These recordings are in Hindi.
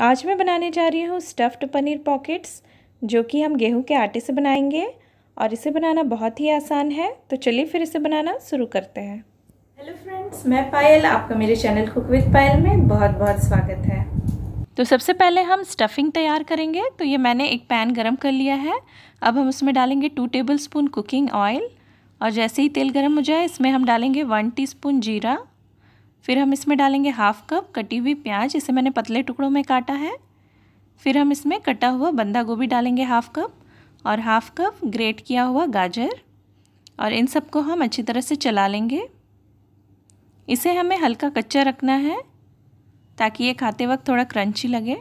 आज मैं बनाने जा रही हूँ स्टफ्ड पनीर पॉकेट्स जो कि हम गेहूं के आटे से बनाएंगे और इसे बनाना बहुत ही आसान है तो चलिए फिर इसे बनाना शुरू करते हैं हेलो फ्रेंड्स मैं पायल आपका मेरे चैनल कुक विद पायल में बहुत बहुत स्वागत है तो सबसे पहले हम स्टफिंग तैयार करेंगे तो ये मैंने एक पैन गरम कर लिया है अब हम उसमें डालेंगे two tablespoon cooking oil और जैसे ही तेल गरम हो जाए इसमें हम डालेंगे वन टीस्पून जीरा फिर हम इसमें डालेंगे हाफ कप कटी हुई प्याज इसे मैंने पतले टुकड़ों में काटा है फिर हम इसमें कटा हुआ बंदा गोभी डालेंगे हाफ कप और हाफ कप ग्रेट किया हुआ गाजर और इन सबको हम अच्छी तरह से चला लेंगे इसे हमें हल्का कच्चा रखना है ताकि ये खाते वक्त थोड़ा क्रंची लगे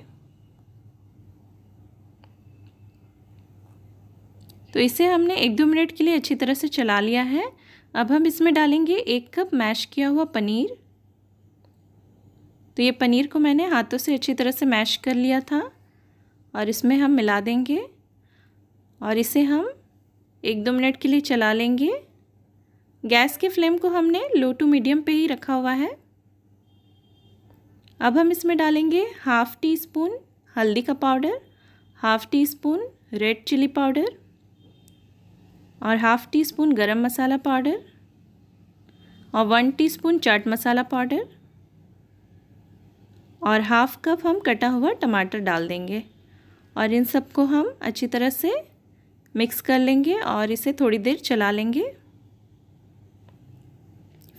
तो इसे हमने एक दो मिनट के लिए अच्छी तरह से चला लिया है अब हम इसमें डालेंगे एक कप मैश किया हुआ पनीर तो ये पनीर को मैंने हाथों से अच्छी तरह से मैश कर लिया था और इसमें हम मिला देंगे और इसे हम एक दो मिनट के लिए चला लेंगे गैस के फ्लेम को हमने लो टू मीडियम पे ही रखा हुआ है अब हम इसमें डालेंगे हाफ़ टी स्पून हल्दी का powder half teaspoon red chilli powder और half teaspoon garam masala powder और one teaspoon chaat masala powder और हाफ़ कप हम कटा हुआ टमाटर डाल देंगे और इन सबको हम अच्छी तरह से मिक्स कर लेंगे और इसे थोड़ी देर चला लेंगे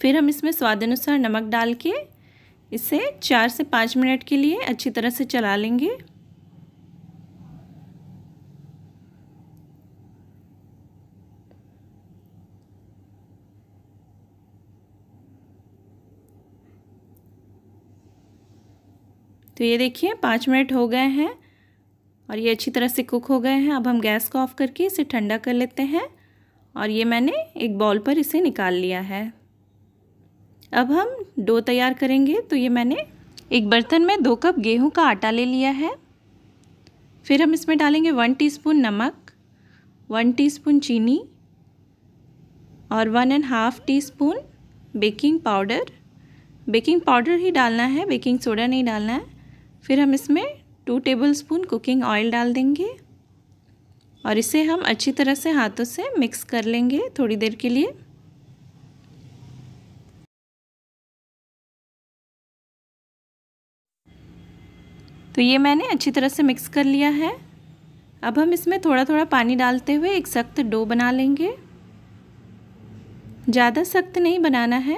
फिर हम इसमें स्वाद अनुसार नमक डाल के इसे चार से पाँच मिनट के लिए अच्छी तरह से चला लेंगे तो ये देखिए पाँच मिनट हो गए हैं और ये अच्छी तरह से कुक हो गए हैं अब हम गैस को ऑफ़ करके इसे ठंडा कर लेते हैं और ये मैंने एक बॉल पर इसे निकाल लिया है अब हम डो तैयार करेंगे तो ये मैंने एक बर्तन में दो कप गेहूं का आटा ले लिया है फिर हम इसमें डालेंगे वन टीस्पून नमक वन टीस्पून चीनी और one and half teaspoon baking powder baking powder ही डालना है बेकिंग सोडा नहीं डालना है फिर हम इसमें टू टेबलस्पून कुकिंग ऑयल डाल देंगे और इसे हम अच्छी तरह से हाथों से मिक्स कर लेंगे थोड़ी देर के लिए तो ये मैंने अच्छी तरह से मिक्स कर लिया है अब हम इसमें थोड़ा थोड़ा पानी डालते हुए एक सख्त डो बना लेंगे ज़्यादा सख्त नहीं बनाना है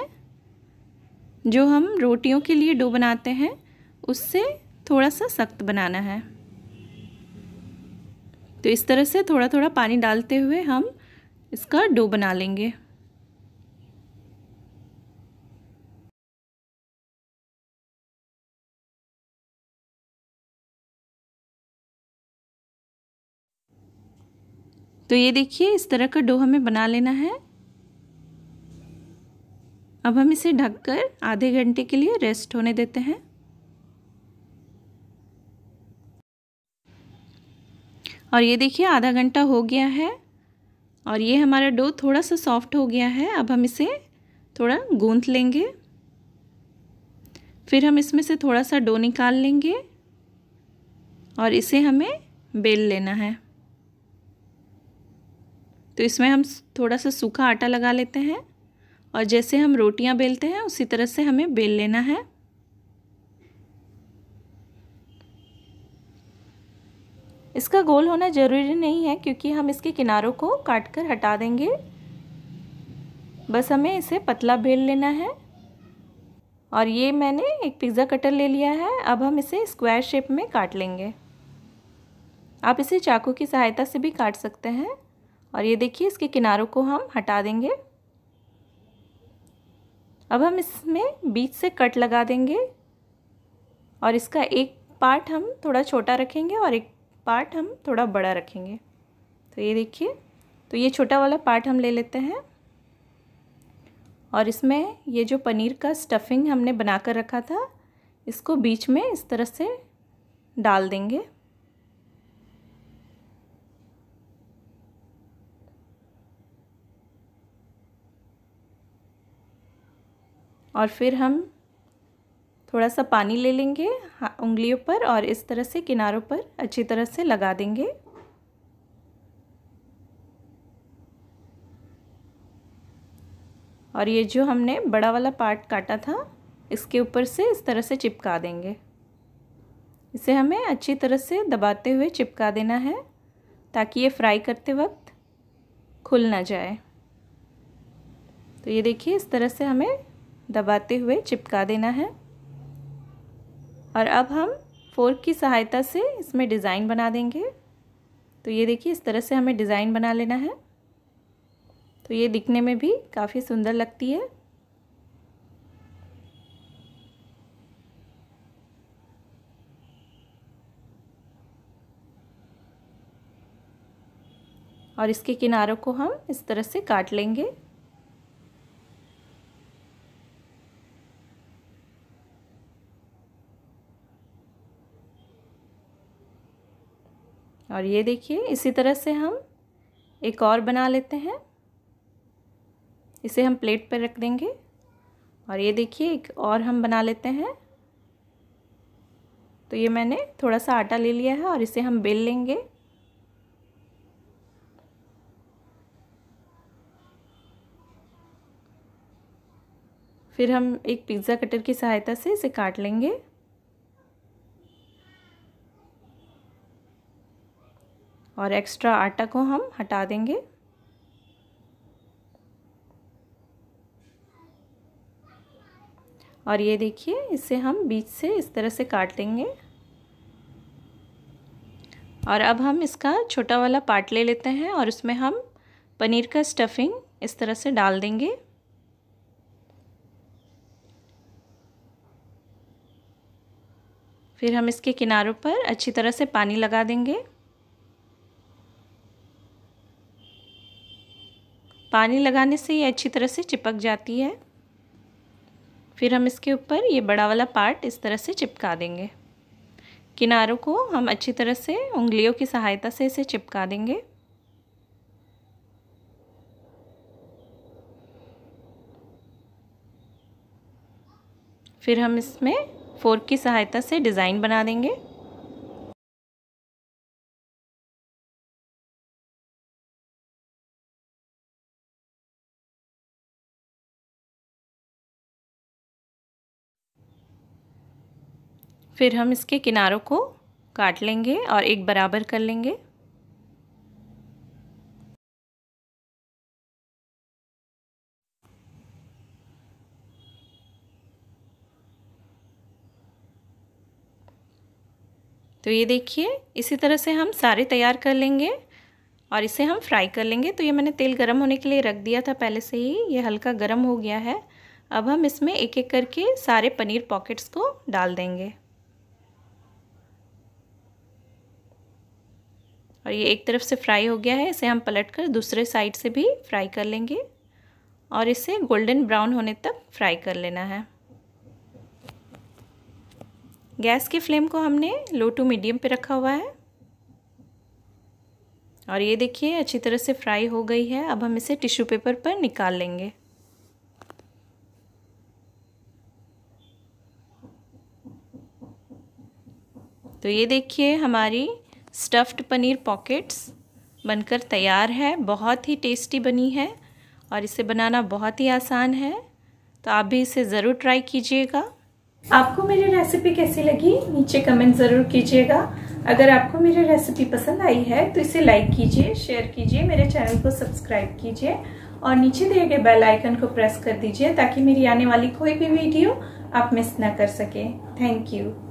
जो हम रोटियों के लिए डो बनाते हैं उससे थोड़ा सा सख्त बनाना है तो इस तरह से थोड़ा थोड़ा पानी डालते हुए हम इसका डो बना लेंगे तो ये देखिए इस तरह का डो हमें बना लेना है अब हम इसे ढककर आधे घंटे के लिए रेस्ट होने देते हैं और ये देखिए आधा घंटा हो गया है और ये हमारा डो थोड़ा सा सॉफ्ट हो गया है अब हम इसे थोड़ा गूँथ लेंगे फिर हम इसमें से थोड़ा सा डो निकाल लेंगे और इसे हमें बेल लेना है तो इसमें हम थोड़ा सा सूखा आटा लगा लेते हैं और जैसे हम रोटियां बेलते हैं उसी तरह से हमें बेल लेना है इसका गोल होना ज़रूरी नहीं है क्योंकि हम इसके किनारों को काट कर हटा देंगे बस हमें इसे पतला बेल लेना है और ये मैंने एक पिज़्ज़ा कटर ले लिया है अब हम इसे स्क्वायर शेप में काट लेंगे आप इसे चाकू की सहायता से भी काट सकते हैं और ये देखिए इसके किनारों को हम हटा देंगे अब हम इसमें बीच से कट लगा देंगे और इसका एक पार्ट हम थोड़ा छोटा रखेंगे और एक पार्ट हम थोड़ा बड़ा रखेंगे तो ये देखिए तो ये छोटा वाला पार्ट हम ले लेते हैं और इसमें ये जो पनीर का स्टफिंग हमने बना कर रखा था इसको बीच में इस तरह से डाल देंगे और फिर हम थोड़ा सा पानी ले लेंगे हाँ, उंगलियों पर और इस तरह से किनारों पर अच्छी तरह से लगा देंगे और ये जो हमने बड़ा वाला पार्ट काटा था इसके ऊपर से इस तरह से चिपका देंगे इसे हमें अच्छी तरह से दबाते हुए चिपका देना है ताकि ये फ्राई करते वक्त खुल ना जाए तो ये देखिए इस तरह से हमें दबाते हुए चिपका देना है और अब हम फोर्क की सहायता से इसमें डिज़ाइन बना देंगे तो ये देखिए इस तरह से हमें डिज़ाइन बना लेना है तो ये दिखने में भी काफ़ी सुंदर लगती है और इसके किनारों को हम इस तरह से काट लेंगे और ये देखिए इसी तरह से हम एक और बना लेते हैं इसे हम प्लेट पर रख देंगे और ये देखिए एक और हम बना लेते हैं तो ये मैंने थोड़ा सा आटा ले लिया है और इसे हम बेल लेंगे फिर हम एक पिज़्ज़ा कटर की सहायता से इसे काट लेंगे और एक्स्ट्रा आटा को हम हटा देंगे और ये देखिए इसे हम बीच से इस तरह से काट लेंगे और अब हम इसका छोटा वाला पार्ट ले लेते हैं और उसमें हम पनीर का स्टफिंग इस तरह से डाल देंगे फिर हम इसके किनारों पर अच्छी तरह से पानी लगा देंगे पानी लगाने से ये अच्छी तरह से चिपक जाती है फिर हम इसके ऊपर ये बड़ा वाला पार्ट इस तरह से चिपका देंगे किनारों को हम अच्छी तरह से उंगलियों की सहायता से इसे चिपका देंगे फिर हम इसमें फोर्क की सहायता से डिज़ाइन बना देंगे फिर हम इसके किनारों को काट लेंगे और एक बराबर कर लेंगे तो ये देखिए इसी तरह से हम सारे तैयार कर लेंगे और इसे हम फ्राई कर लेंगे तो ये मैंने तेल गर्म होने के लिए रख दिया था पहले से ही ये हल्का गर्म हो गया है अब हम इसमें एक एक करके सारे पनीर पॉकेट्स को डाल देंगे और ये एक तरफ से फ्राई हो गया है इसे हम पलट कर दूसरे साइड से भी फ्राई कर लेंगे और इसे गोल्डन ब्राउन होने तक फ्राई कर लेना है गैस की फ्लेम को हमने लो टू मीडियम पे रखा हुआ है और ये देखिए अच्छी तरह से फ्राई हो गई है अब हम इसे टिश्यू पेपर पर निकाल लेंगे तो ये देखिए हमारी स्टफ्ड पनीर पॉकेट्स बनकर तैयार है बहुत ही टेस्टी बनी है और इसे बनाना बहुत ही आसान है तो आप भी इसे ज़रूर ट्राई कीजिएगा आपको मेरी रेसिपी कैसी लगी नीचे कमेंट ज़रूर कीजिएगा अगर आपको मेरी रेसिपी पसंद आई है तो इसे लाइक कीजिए शेयर कीजिए मेरे चैनल को सब्सक्राइब कीजिए और नीचे दिए गए बेल आइकन को प्रेस कर दीजिए ताकि मेरी आने वाली कोई भी वीडियो आप मिस ना कर सकें थैंक यू